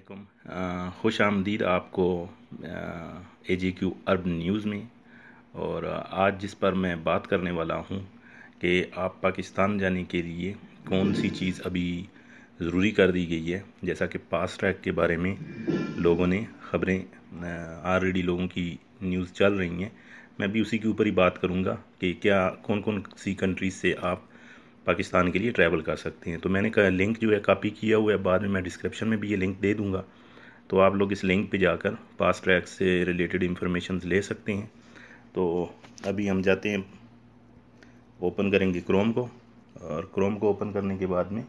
अलैक्म खुश आमदीद आपको ए जी क्यू अरब न्यूज़ में और आज जिस पर मैं बात करने वाला हूँ कि आप पाकिस्तान जाने के लिए कौन सी चीज़ अभी ज़रूरी कर दी गई है जैसा कि पास ट्रैक के बारे में लोगों ने ख़बरें ऑलरेडी लोगों की न्यूज़ चल रही हैं मैं भी उसी के ऊपर ही बात करूँगा कि क्या कौन कौन सी कंट्रीज से आप पाकिस्तान के लिए ट्रैवल कर सकते हैं तो मैंने का लिंक जो है कॉपी किया हुआ है बाद में मैं डिस्क्रिप्शन में भी ये लिंक दे दूँगा तो आप लोग इस लिंक पे जाकर पास ट्रैक से रिलेटेड इन्फॉर्मेशन ले सकते हैं तो अभी हम जाते हैं ओपन करेंगे क्रोम को और क्रोम को ओपन करने के बाद में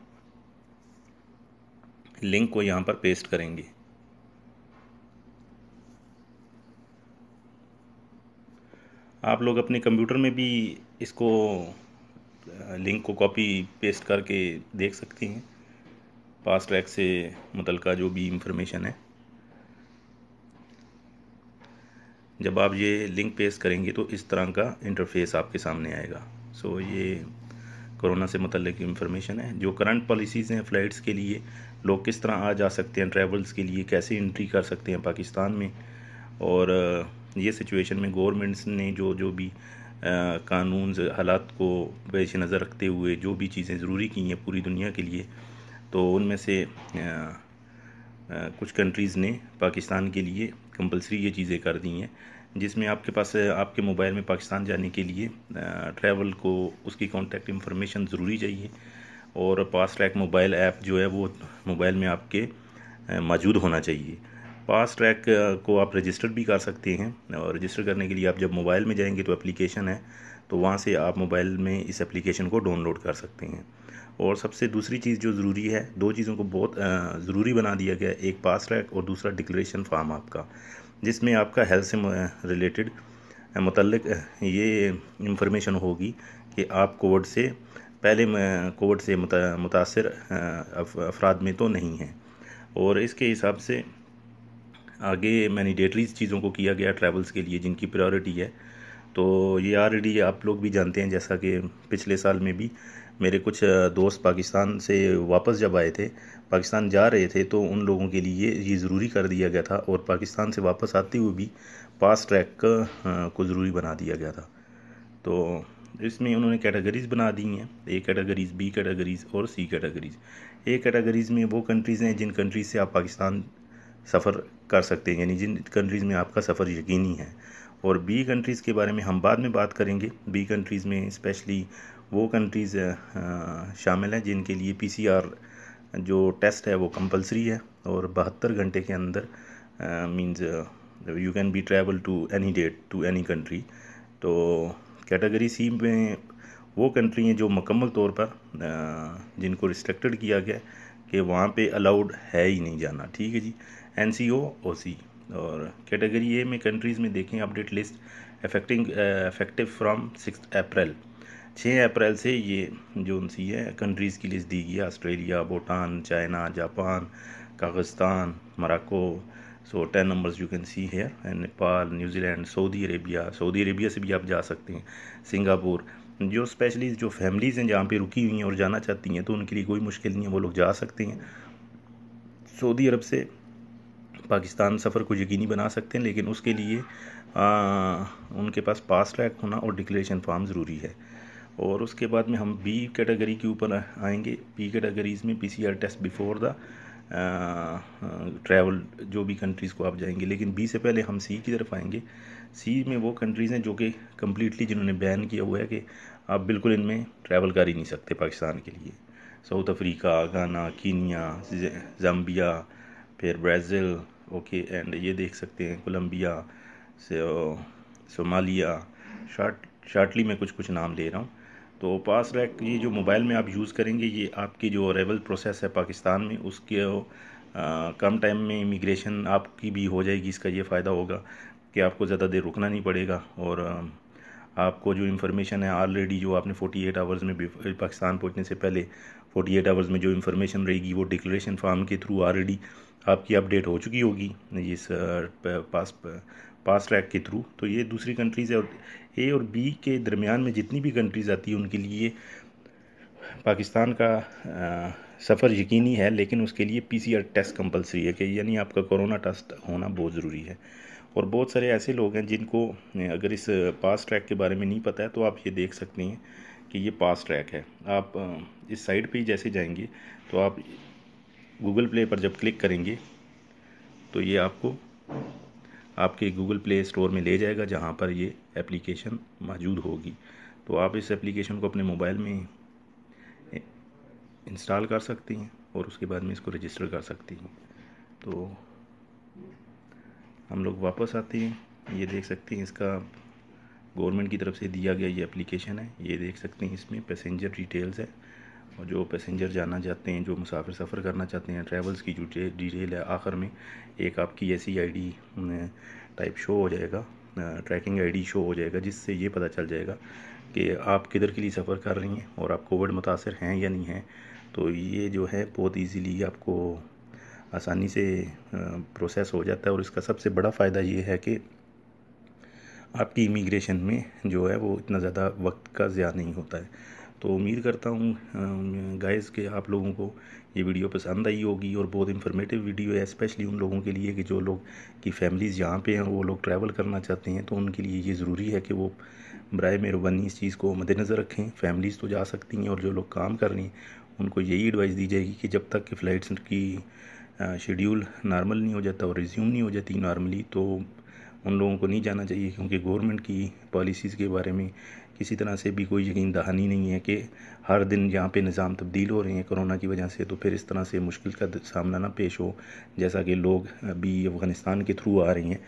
लिंक को यहाँ पर पेस्ट करेंगे आप लोग अपने कंप्यूटर में भी इसको लिंक को कॉपी पेस्ट करके देख सकती हैं पास ट्रैक से मुतल का जो भी इंफॉर्मेशन है जब आप ये लिंक पेस्ट करेंगे तो इस तरह का इंटरफेस आपके सामने आएगा सो so, ये कोरोना से मतलब इंफॉर्मेशन इन्फॉर्मेशन है जो करंट पॉलिसीज़ हैं फ़्लाइट्स के लिए लोग किस तरह आ जा सकते हैं ट्रेवल्स के लिए कैसे इंट्री कर सकते हैं पाकिस्तान में और ये सिचुएशन में गवर्नमेंट्स ने जो जो भी कानून हालात को पेश नज़र रखते हुए जो भी चीज़ें ज़रूरी की हैं पूरी दुनिया के लिए तो उनमें से कुछ कंट्रीज़ ने पाकिस्तान के लिए कंपलसरी ये चीज़ें कर दी हैं जिसमें आपके पास आपके मोबाइल में पाकिस्तान जाने के लिए ट्रैवल को उसकी कॉन्टैक्ट इन्फॉर्मेशन ज़रूरी चाहिए और पास ट्रैक मोबाइल ऐप जो है वो मोबाइल में आपके मौजूद होना चाहिए फास्ट ट्रैक को आप रजिस्टर भी कर सकते हैं और रजिस्टर करने के लिए आप जब मोबाइल में जाएंगे तो एप्लीकेशन है तो वहाँ से आप मोबाइल में इस एप्लीकेशन को डाउनलोड कर सकते हैं और सबसे दूसरी चीज़ जो ज़रूरी है दो चीज़ों को बहुत ज़रूरी बना दिया गया एक पास ट्रैक और दूसरा डिक्लेरेशन फार्म आपका जिसमें आपका हेल्थ से रिलेटेड मतलब ये इंफॉर्मेशन होगी कि आप कोविड से पहले कोविड से मुतासर अफराद में तो नहीं हैं और इसके हिसाब से आगे मैनीडेटरी चीज़ों को किया गया ट्रैवल्स के लिए जिनकी प्रायोरिटी है तो ये ऑलरेडी आप लोग भी जानते हैं जैसा कि पिछले साल में भी मेरे कुछ दोस्त पाकिस्तान से वापस जब आए थे पाकिस्तान जा रहे थे तो उन लोगों के लिए ये ज़रूरी कर दिया गया था और पाकिस्तान से वापस आते हुए भी पास ट्रैक का को ज़रूरी बना दिया गया था तो इसमें उन्होंने कैटेगरीज़ बना दी हैं ए कैटेगरीज़ बी कैटेगरीज़ और सी कैटेगरीज़ ए कैटेगरीज़ में वो कंट्रीज़ हैं जिन कंट्रीज़ से आप पाकिस्तान सफ़र कर सकते हैं यानी जिन कंट्रीज़ में आपका सफ़र यकीनी है और बी कंट्रीज़ के बारे में हम बाद में बात करेंगे बी कंट्रीज़ में स्पेशली वो कंट्रीज़ शामिल हैं जिनके लिए पीसीआर जो टेस्ट है वो कंपलसरी है और बहत्तर घंटे के अंदर means you can be travel to any date to any country तो कैटेगरी सी में वो कंट्री हैं जो मुकम्मल तौर पर जिनको रिस्ट्रिक्टेड किया गया कि वहाँ पे अलाउड है ही नहीं जाना ठीक है जी एन सी ओ ओ सी और कैटेगरी ए में कंट्रीज़ में देखें update list affecting affective from six April छः अप्रैल से ये जो उनसी है कंट्रीज़ की लिस्ट दी गई है Australia Bhutan China Japan कागस्तान मराको so ten numbers you can see here and Nepal New Zealand Saudi Arabia Saudi Arabia से भी आप जा सकते हैं सिंगापुर जो स्पेशली जो फैमिलीज़ हैं जहाँ पे रुकी हुई हैं और जाना चाहती हैं तो उनके लिए कोई मुश्किल नहीं है वो लोग जा सकते हैं सऊदी अरब से पाकिस्तान सफ़र को यकीनी बना सकते हैं लेकिन उसके लिए आ, उनके पास पास ट्रैक होना और डिक्लेरेशन फॉर्म ज़रूरी है और उसके बाद में हम बी कैटेगरी के ऊपर आएंगे बी कैटेगरीज़ में PCR test before the travel जो भी कंट्रीज़ को आप जाएंगे लेकिन बी से पहले हम सी की तरफ आएंगे सी में वो कंट्रीज़ हैं जो कि कम्प्लीटली जिन्होंने बैन किया हुआ है कि आप बिल्कुल इनमें ट्रैवल कर ही नहीं सकते पाकिस्तान के लिए South Africa Ghana Kenya Zambia फिर ब्राज़ील ओके एंड ये देख सकते हैं कोलंबिया सोमालिया शार्ट शार्टली मैं कुछ कुछ नाम ले रहा हूँ तो पास रैक ये जो मोबाइल में आप यूज़ करेंगे ये आपकी जो अरेवल प्रोसेस है पाकिस्तान में उसके आ, कम टाइम में इमिग्रेशन आपकी भी हो जाएगी इसका ये फ़ायदा होगा कि आपको ज़्यादा देर रुकना नहीं पड़ेगा और आपको जो इन्फॉर्मेशन है ऑलरेडी जो आपने 48 आवर्स में पाकिस्तान पहुंचने से पहले फोर्टी एट आवर्स में जो इन्फॉर्मेशन रहेगी वो डिक्लेरेशन फार्म के थ्रू ऑलरेडी आपकी अपडेट हो चुकी होगी इस पास पास ट्रैक के थ्रू तो ये दूसरी कंट्रीज़ है और ए और बी के दरमियान में जितनी भी कंट्रीज़ आती हैं उनके लिए पाकिस्तान का सफ़र यकीनी है लेकिन उसके लिए पीसीआर टेस्ट कंपलसरी है कि यानी आपका कोरोना टेस्ट होना बहुत ज़रूरी है और बहुत सारे ऐसे लोग हैं जिनको अगर इस पास ट्रैक के बारे में नहीं पता है तो आप ये देख सकते हैं कि ये पास ट्रैक है आप इस साइड पे ही जैसे जाएंगे तो आप गूगल प्ले पर जब क्लिक करेंगे तो ये आपको आपके गूगल प्ले स्टोर में ले जाएगा जहाँ पर ये एप्लीकेशन मौजूद होगी तो आप इस एप्लीकेशन को अपने मोबाइल में इंस्टॉल कर सकती हैं और उसके बाद में इसको रजिस्टर कर सकती हैं तो हम लोग वापस आते हैं ये देख सकते हैं इसका गवर्नमेंट की तरफ से दिया गया ये एप्लीकेशन है ये देख सकते हैं इसमें पैसेंजर डिटेल्स है और जो पैसेंजर जाना चाहते हैं जो मुसाफिर सफ़र करना चाहते हैं ट्रैवल्स की जो डिटेल है आखिर में एक आपकी ऐसी आईडी टाइप शो हो जाएगा ट्रैकिंग आईडी शो हो जाएगा जिससे ये पता चल जाएगा कि आप किधर के लिए सफ़र कर रही हैं और आप कोविड मुतासर हैं या नहीं हैं तो ये जो है बहुत ईजीली आपको आसानी से प्रोसेस हो जाता है और इसका सबसे बड़ा फ़ायदा ये है कि आपकी इमिग्रेशन में जो है वो इतना ज़्यादा वक्त का ज़्यादा नहीं होता है तो उम्मीद करता हूँ गाइस के आप लोगों को ये वीडियो पसंद आई होगी और बहुत इन्फॉर्मेटिव वीडियो है स्पेशली उन लोगों के लिए कि जो लोग की फैमिलीज़ यहाँ पे हैं वो लोग ट्रैवल करना चाहते हैं तो उनके लिए ये ज़रूरी है कि वो बर मेहरबानी इस चीज़ को मद्देनज़र रखें फैमिलीज़ तो जा सकती हैं और जो लोग काम कर रही हैं उनको यही एडवाइस दी जाएगी कि जब तक कि फ़्लाइट्स की शेड्यूल नॉर्मल नहीं हो जाता और रिज्यूम नहीं हो जाती नॉर्मली तो उन लोगों को नहीं जाना चाहिए क्योंकि गवर्नमेंट की पॉलिसीज़ के बारे में किसी तरह से भी कोई यकीन दहानी नहीं है कि हर दिन यहाँ पे निज़ाम तब्दील हो रहे हैं कोरोना की वजह से तो फिर इस तरह से मुश्किल का सामना ना पेश हो जैसा कि लोग अभी अफ़गानिस्तान के थ्रू आ रहे हैं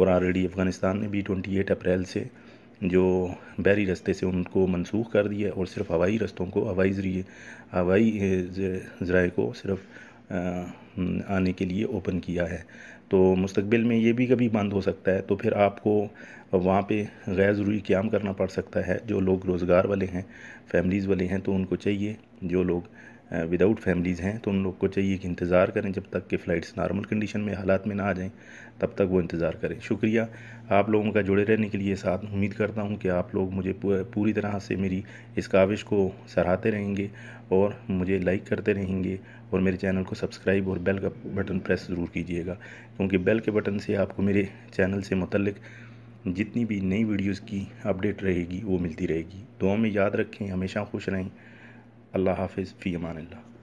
और ऑलरेडी अफ़गानिस्तान ने भी ट्वेंटी एट अप्रैल से जो बहरी रस्ते से उनको मनसूख कर दिया और सिर्फ हवाई रस्तों को हवाई ज़रिए हवाई ज़राए को सिर्फ आने के लिए ओपन किया है तो मुस्तबिल में ये भी कभी बंद हो सकता है तो फिर आपको वहाँ पे गैर ज़रूरी क्याम करना पड़ सकता है जो लोग रोज़गार वाले हैं फैमिलीज़ वाले हैं तो उनको चाहिए जो लोग विदाउट फैमिलीज़ हैं तो उन लोग को चाहिए कि इंतज़ार करें जब तक कि फ़्लाइट्स नॉर्मल कंडीशन में हालात में ना आ जाएं तब तक वो इंतज़ार करें शुक्रिया आप लोगों का जुड़े रहने के लिए साथ उम्मीद करता हूँ कि आप लोग मुझे पूरी तरह से मेरी इस काविश को सराहते रहेंगे और मुझे लाइक करते रहेंगे और मेरे चैनल को सब्सक्राइब और बेल का बटन प्रेस ज़रूर कीजिएगा क्योंकि बेल के बटन से आपको मेरे चैनल से मुतलक जितनी भी नई वीडियोस की अपडेट रहेगी वो मिलती रहेगी दुआ में याद रखें हमेशा खुश रहें अल्लाह हाफिज़ फ़ी अमान